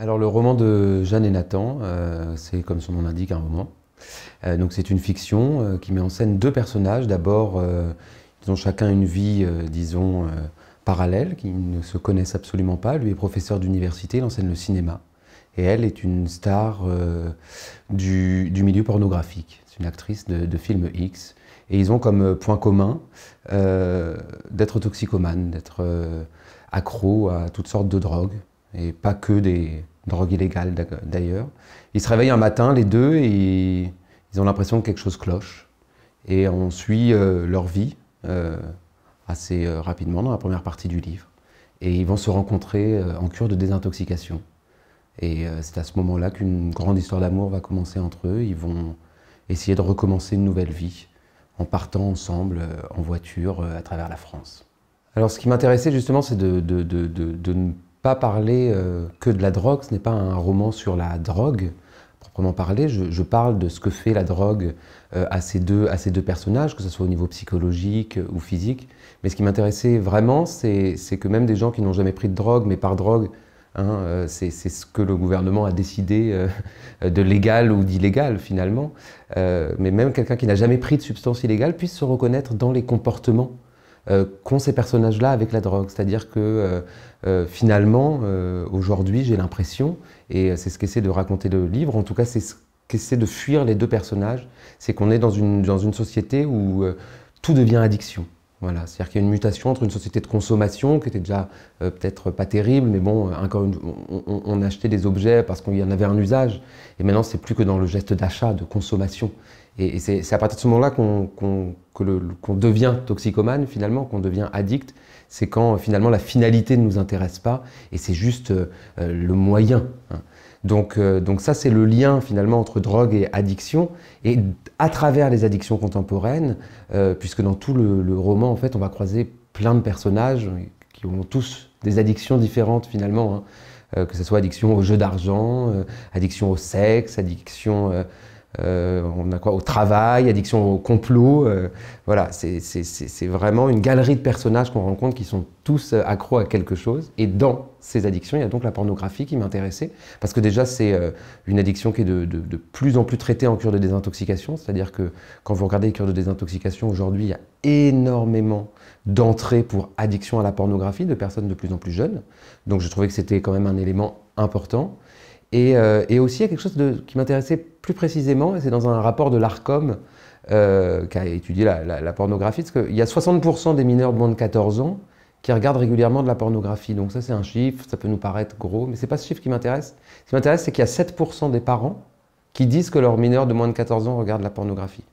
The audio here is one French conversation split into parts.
Alors le roman de Jeanne et Nathan, euh, c'est comme son nom l'indique un roman. Euh, donc c'est une fiction euh, qui met en scène deux personnages. D'abord, ils ont chacun une vie, disons, parallèle, qui ne se connaissent absolument pas. Lui est professeur d'université, il enseigne le cinéma. Et elle est une star du, milieu pornographique. C'est une actrice de, de film X. Et ils ont comme point commun d'être toxicomane, d'être accro à toutes sortes de drogues et pas que des, drogue illégale d'ailleurs. Ils se réveillent un matin, les deux, et ils ont l'impression que quelque chose cloche. Et on suit euh, leur vie euh, assez euh, rapidement dans la première partie du livre. Et ils vont se rencontrer en cure de désintoxication. Et c'est à ce moment-là qu'une grande histoire d'amour va commencer entre eux. Ils vont essayer de recommencer une nouvelle vie en partant ensemble en voiture à travers la France. Alors ce qui m'intéressait justement, c'est de, de, de, de pas parler euh, que de la drogue, ce n'est pas un roman sur la drogue, proprement parler, je, parle de ce que fait la drogue euh, à, ces deux, à ces deux personnages, que ce soit au niveau psychologique euh, ou physique. Mais ce qui m'intéressait vraiment, c'est que même des gens qui n'ont jamais pris de drogue, mais par drogue, hein, c'est ce que le gouvernement a décidé de légal ou d'illégal finalement. mais même quelqu'un qui n'a jamais pris de substance illégale puisse se reconnaître dans les comportements euh, qu'ont ces personnages-là avec la drogue. C'est-à-dire que euh, euh, finalement, aujourd'hui, j'ai l'impression, et c'est ce qu'essaie de raconter le livre, en tout cas c'est ce qu'essaie de fuir les deux personnages, c'est qu'on est dans une, dans une société où tout devient addiction. Voilà, c'est-à-dire qu'il y a une mutation entre une société de consommation qui était déjà euh, peut-être pas terrible, mais bon, euh, encore on, on, achetait des objets parce qu'on y en avait un usage, et maintenant c'est plus que dans le geste d'achat, de consommation. Et, c'est à partir de ce moment-là qu'on devient toxicomane finalement, qu'on devient addict. C'est quand euh, finalement la finalité ne nous intéresse pas et c'est juste le moyen. Hein. Euh, donc, ça, c'est le lien finalement entre drogue et addiction. Et à travers les addictions contemporaines, euh, puisque dans tout le, roman, en fait, on va croiser plein de personnages qui ont tous des addictions différentes finalement, hein. euh, que ce soit addiction au jeu d'argent, addiction au sexe, addiction euh, on a quoi Au travail, addiction au complot. Euh, voilà, c'est vraiment une galerie de personnages qu'on rencontre qui sont tous euh, accros à quelque chose. Et dans ces addictions, il y a donc la pornographie qui m'intéressait. Parce que déjà, c'est une addiction qui est de, de, plus en plus traitée en cure de désintoxication. C'est-à-dire que quand vous regardez les cures de désintoxication, aujourd'hui, il y a énormément d'entrées pour addiction à la pornographie de personnes de plus en plus jeunes. Donc je trouvais que c'était quand même un élément important. Euh, et, aussi, il y a quelque chose qui m'intéressait plus précisément, et c'est dans un rapport de l'ARCOM euh, qui a étudié la, pornographie, parce qu'il y a 60% des mineurs de moins de 14 ans qui regardent régulièrement de la pornographie. Donc ça, c'est un chiffre, ça peut nous paraître gros, mais ce n'est pas ce chiffre qui m'intéresse. Ce qui m'intéresse, c'est qu'il y a 7% des parents qui disent que leurs mineurs de moins de 14 ans regardent la pornographie.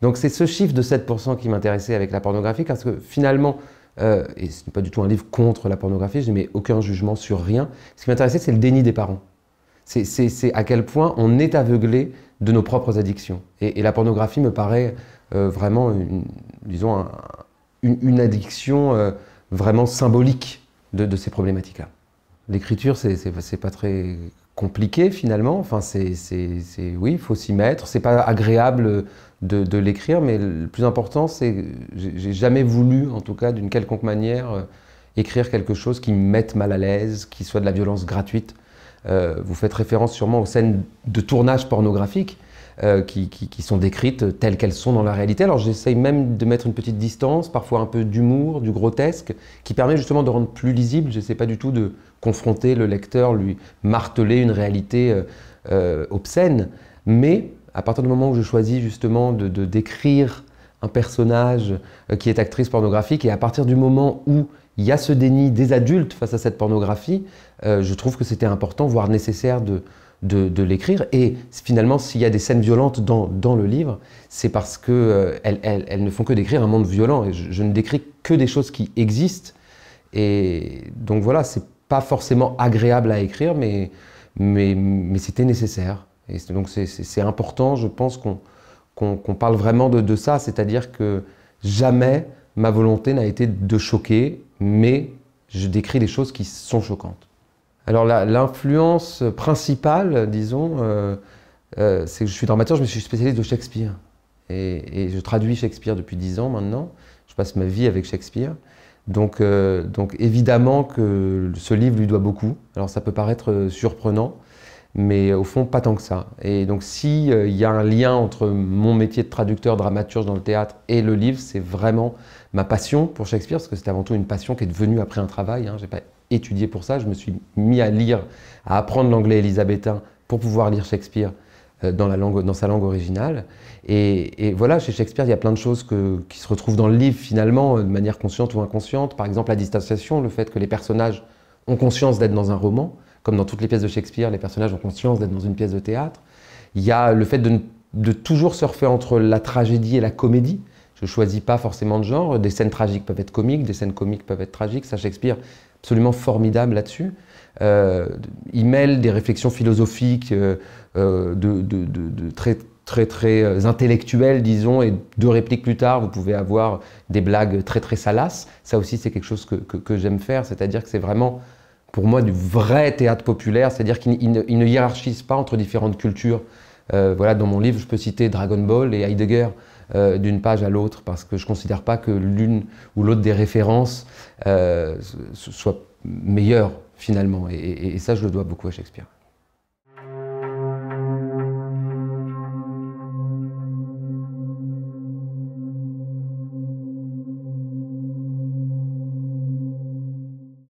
Donc c'est ce chiffre de 7% qui m'intéressait avec la pornographie, parce que finalement, euh, et ce n'est pas du tout un livre contre la pornographie, je mets aucun jugement sur rien, ce qui m'intéressait, c'est le déni des parents. C'est à quel point on est aveuglé de nos propres addictions. Et, la pornographie me paraît euh, vraiment, une, disons, une, addiction euh, vraiment symbolique de, ces problématiques-là. L'écriture, c'est pas très compliqué finalement. Enfin, c'est oui, il faut s'y mettre. C'est pas agréable de, l'écrire, mais le plus important, c'est j'ai jamais voulu, en tout cas, d'une quelconque manière, euh, écrire quelque chose qui me mette mal à l'aise, qui soit de la violence gratuite. Euh, vous faites référence sûrement aux scènes de tournage pornographiques euh, qui, sont décrites telles qu'elles sont dans la réalité. Alors j'essaye même de mettre une petite distance, parfois un peu d'humour, du grotesque, qui permet justement de rendre plus lisible. Je sais pas du tout de confronter le lecteur, lui marteler une réalité euh, obscène. Mais à partir du moment où je choisis justement de décrire un personnage euh, qui est actrice pornographique. Et à partir du moment où il y a ce déni des adultes face à cette pornographie, euh, je trouve que c'était important, voire nécessaire de, de, l'écrire. Et finalement, s'il y a des scènes violentes dans, dans le livre, c'est parce qu'elles euh, elles, elles, ne font que décrire un monde violent. Et je, ne décris que des choses qui existent. Et donc voilà, c'est pas forcément agréable à écrire, mais, mais, mais c'était nécessaire. Et donc c'est important, je pense, qu'on qu'on parle vraiment de, ça, c'est-à-dire que jamais ma volonté n'a été de choquer, mais je décris des choses qui sont choquantes. Alors l'influence principale, disons, euh, euh, c'est que je suis dramaturge, mais je suis spécialiste de Shakespeare. Et, je traduis Shakespeare depuis dix ans maintenant. Je passe ma vie avec Shakespeare. donc euh, évidemment que ce livre lui doit beaucoup. Alors ça peut paraître surprenant, mais euh, au fond, pas tant que ça. Et donc, s'il euh, y a un lien entre mon métier de traducteur, dramaturge dans le théâtre et le livre, c'est vraiment ma passion pour Shakespeare, parce que c'est avant tout une passion qui est devenue après un travail. Hein. Je n'ai pas étudié pour ça, je me suis mis à lire, à apprendre l'anglais élisabétain pour pouvoir lire Shakespeare euh, dans, sa langue originale. Et, voilà, chez Shakespeare, il y a plein de choses qui se retrouvent dans le livre finalement, de manière consciente ou inconsciente. Par exemple, la distanciation, le fait que les personnages ont conscience d'être dans un roman comme dans toutes les pièces de Shakespeare, les personnages ont conscience d'être dans une pièce de théâtre. Il y a le fait de, toujours surfer entre la tragédie et la comédie. Je ne choisis pas forcément de genre. Des scènes tragiques peuvent être comiques, des scènes comiques peuvent être tragiques. Ça, Shakespeare, absolument formidable là-dessus. Euh, il mêle des réflexions philosophiques euh, euh, de, très très très intellectuelles, disons, et deux répliques plus tard, vous pouvez avoir des blagues très très salaces. Ça aussi, c'est quelque chose que j'aime faire, c'est-à-dire que c'est vraiment pour moi, du vrai théâtre populaire, c'est-à-dire qu'il ne, hiérarchise pas entre différentes cultures. Euh, voilà, dans mon livre, je peux citer Dragon Ball et Heidegger euh, d'une page à l'autre, parce que je ne considère pas que l'une ou l'autre des références euh, soit meilleure, finalement. et ça, je le dois beaucoup à Shakespeare.